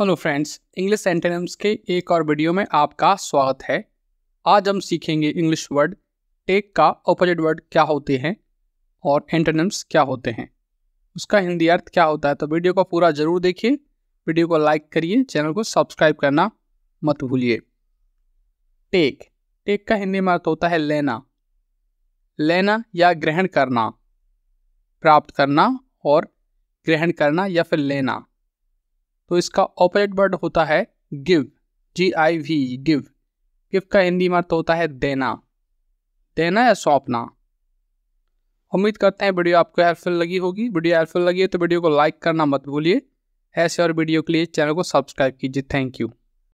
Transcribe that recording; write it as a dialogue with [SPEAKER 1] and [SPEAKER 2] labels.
[SPEAKER 1] hello friends English सेंटेनम्स के एक और वीडियो में आपका स्वागत है आज हम सीखेंगे इंग्लिश वर्ड टेक का ऑपोजिट वर्ड क्या होते हैं और एंटेनम्स क्या होते हैं उसका हिंदी अर्थ क्या होता है तो वीडियो को पूरा ज़रूर देखिए वीडियो को लाइक करिए चैनल को सब्सक्राइब करना मत भूलिए टेक टेक का हिंदी में अर्थ होता है लेना लेना या ग्रहण करना प्राप्त करना और ग्रहण करना या फिर लेना तो इसका ऑपरेट वर्ड होता है give G I V give give का हिंदी मत होता है देना देना या सौंपना उम्मीद करते हैं वीडियो आपको हेल्पफुल लगी होगी वीडियो हेल्पफुल लगी है तो वीडियो को लाइक करना मत भूलिए ऐसे और वीडियो के लिए चैनल को सब्सक्राइब कीजिए थैंक यू